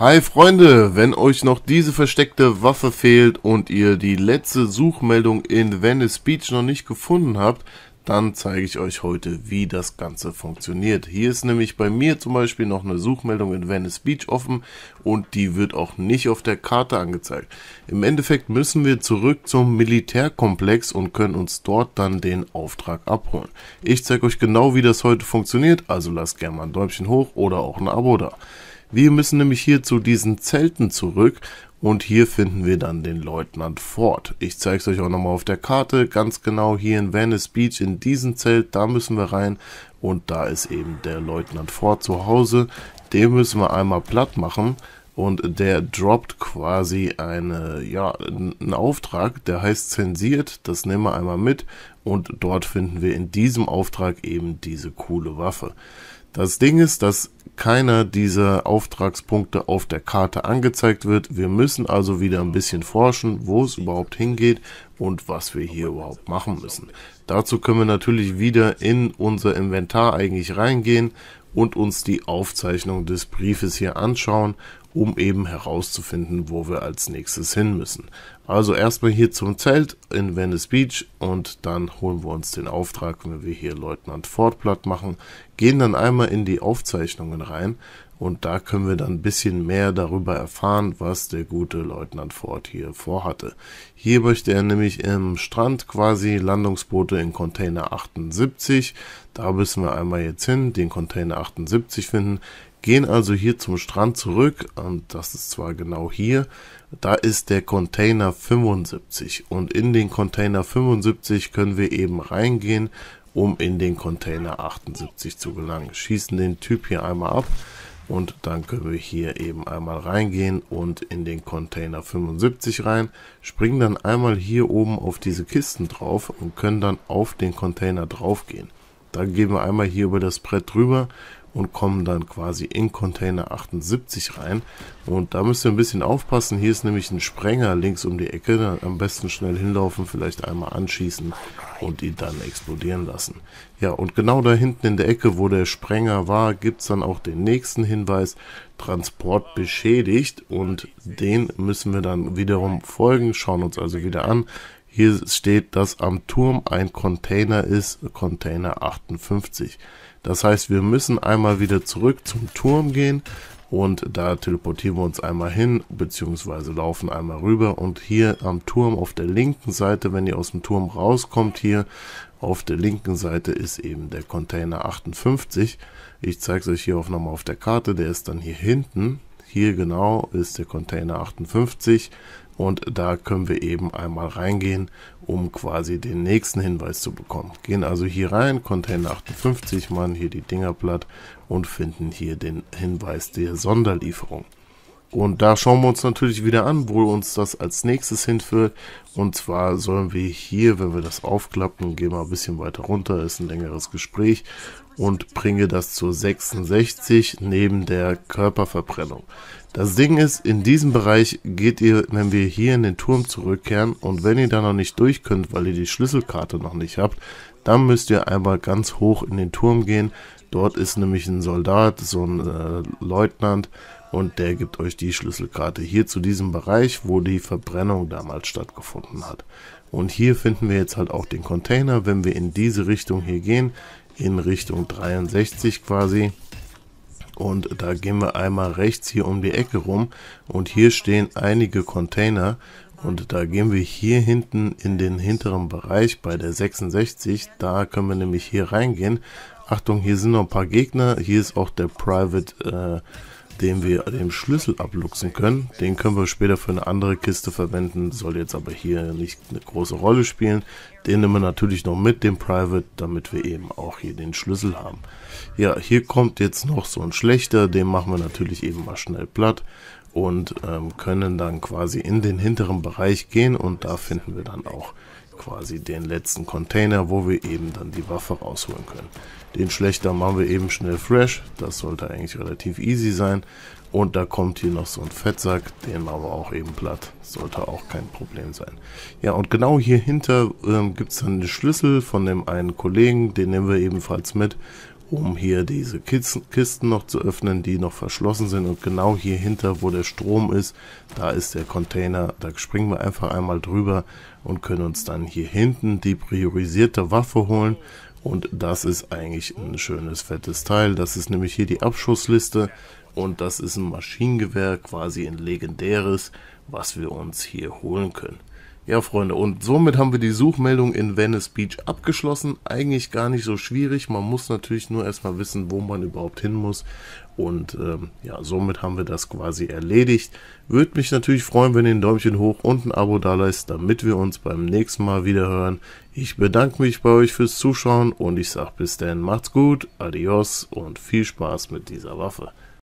Hi Freunde, wenn euch noch diese versteckte Waffe fehlt und ihr die letzte Suchmeldung in Venice Beach noch nicht gefunden habt, dann zeige ich euch heute, wie das Ganze funktioniert. Hier ist nämlich bei mir zum Beispiel noch eine Suchmeldung in Venice Beach offen und die wird auch nicht auf der Karte angezeigt. Im Endeffekt müssen wir zurück zum Militärkomplex und können uns dort dann den Auftrag abholen. Ich zeige euch genau, wie das heute funktioniert, also lasst gerne mal ein Däumchen hoch oder auch ein Abo da. Wir müssen nämlich hier zu diesen Zelten zurück und hier finden wir dann den Leutnant Ford. Ich zeige es euch auch nochmal auf der Karte, ganz genau hier in Venice Beach, in diesem Zelt, da müssen wir rein und da ist eben der Leutnant Ford zu Hause. Den müssen wir einmal platt machen und der droppt quasi eine, ja, einen Auftrag, der heißt zensiert, das nehmen wir einmal mit und dort finden wir in diesem Auftrag eben diese coole Waffe. Das Ding ist, dass keiner dieser Auftragspunkte auf der Karte angezeigt wird. Wir müssen also wieder ein bisschen forschen, wo es überhaupt hingeht und was wir hier überhaupt machen müssen. Dazu können wir natürlich wieder in unser Inventar eigentlich reingehen, und uns die Aufzeichnung des Briefes hier anschauen, um eben herauszufinden, wo wir als nächstes hin müssen. Also erstmal hier zum Zelt in Venice Beach und dann holen wir uns den Auftrag, wenn wir hier Leutnant Ford platt machen, gehen dann einmal in die Aufzeichnungen rein, und da können wir dann ein bisschen mehr darüber erfahren, was der gute Leutnant Ford hier vorhatte. Hier möchte er nämlich im Strand quasi Landungsboote in Container 78. Da müssen wir einmal jetzt hin, den Container 78 finden. Gehen also hier zum Strand zurück und das ist zwar genau hier, da ist der Container 75 und in den Container 75 können wir eben reingehen, um in den Container 78 zu gelangen. Schießen den Typ hier einmal ab. Und dann können wir hier eben einmal reingehen und in den Container 75 rein, springen dann einmal hier oben auf diese Kisten drauf und können dann auf den Container drauf gehen. Dann gehen wir einmal hier über das Brett drüber und kommen dann quasi in Container 78 rein. Und da müsst ihr ein bisschen aufpassen. Hier ist nämlich ein Sprenger links um die Ecke. Am besten schnell hinlaufen, vielleicht einmal anschießen und ihn dann explodieren lassen. Ja, und genau da hinten in der Ecke, wo der Sprenger war, gibt es dann auch den nächsten Hinweis, Transport beschädigt und den müssen wir dann wiederum folgen, schauen uns also wieder an. Hier steht, dass am Turm ein Container ist, Container 58. Das heißt, wir müssen einmal wieder zurück zum Turm gehen und da teleportieren wir uns einmal hin bzw. laufen einmal rüber und hier am Turm auf der linken Seite, wenn ihr aus dem Turm rauskommt hier, auf der linken Seite ist eben der Container 58. Ich zeige es euch hier auch nochmal auf der Karte, der ist dann hier hinten. Hier genau ist der Container 58. Und da können wir eben einmal reingehen, um quasi den nächsten Hinweis zu bekommen. Gehen also hier rein, Container 58, machen hier die Dinger platt und finden hier den Hinweis der Sonderlieferung. Und da schauen wir uns natürlich wieder an, wo uns das als nächstes hinführt. Und zwar sollen wir hier, wenn wir das aufklappen, gehen wir ein bisschen weiter runter, ist ein längeres Gespräch und bringe das zur 66 neben der Körperverbrennung. Das Ding ist, in diesem Bereich geht ihr, wenn wir hier in den Turm zurückkehren und wenn ihr da noch nicht durch könnt, weil ihr die Schlüsselkarte noch nicht habt, dann müsst ihr einmal ganz hoch in den Turm gehen. Dort ist nämlich ein Soldat, so ein äh, Leutnant, und der gibt euch die Schlüsselkarte hier zu diesem Bereich, wo die Verbrennung damals stattgefunden hat. Und hier finden wir jetzt halt auch den Container, wenn wir in diese Richtung hier gehen, in Richtung 63 quasi. Und da gehen wir einmal rechts hier um die Ecke rum und hier stehen einige Container und da gehen wir hier hinten in den hinteren Bereich bei der 66, da können wir nämlich hier reingehen. Achtung, hier sind noch ein paar Gegner, hier ist auch der Private äh, den wir dem Schlüssel abluchsen können. Den können wir später für eine andere Kiste verwenden, soll jetzt aber hier nicht eine große Rolle spielen. Den nehmen wir natürlich noch mit, dem Private, damit wir eben auch hier den Schlüssel haben. Ja, hier kommt jetzt noch so ein schlechter, den machen wir natürlich eben mal schnell platt und ähm, können dann quasi in den hinteren Bereich gehen und da finden wir dann auch quasi den letzten Container, wo wir eben dann die Waffe rausholen können. Den Schlechter machen wir eben schnell fresh, das sollte eigentlich relativ easy sein. Und da kommt hier noch so ein Fettsack, den machen wir auch eben platt, sollte auch kein Problem sein. Ja und genau hier hinter ähm, gibt es dann den Schlüssel von dem einen Kollegen, den nehmen wir ebenfalls mit um hier diese Kisten noch zu öffnen, die noch verschlossen sind. Und genau hier hinter, wo der Strom ist, da ist der Container. Da springen wir einfach einmal drüber und können uns dann hier hinten die priorisierte Waffe holen. Und das ist eigentlich ein schönes, fettes Teil. Das ist nämlich hier die Abschussliste. Und das ist ein Maschinengewehr, quasi ein legendäres, was wir uns hier holen können. Ja, Freunde, und somit haben wir die Suchmeldung in Venice Beach abgeschlossen. Eigentlich gar nicht so schwierig. Man muss natürlich nur erstmal wissen, wo man überhaupt hin muss. Und ähm, ja, somit haben wir das quasi erledigt. Würde mich natürlich freuen, wenn ihr ein Däumchen hoch und ein Abo da lasst, damit wir uns beim nächsten Mal wieder hören. Ich bedanke mich bei euch fürs Zuschauen und ich sage bis dann, macht's gut, adios und viel Spaß mit dieser Waffe.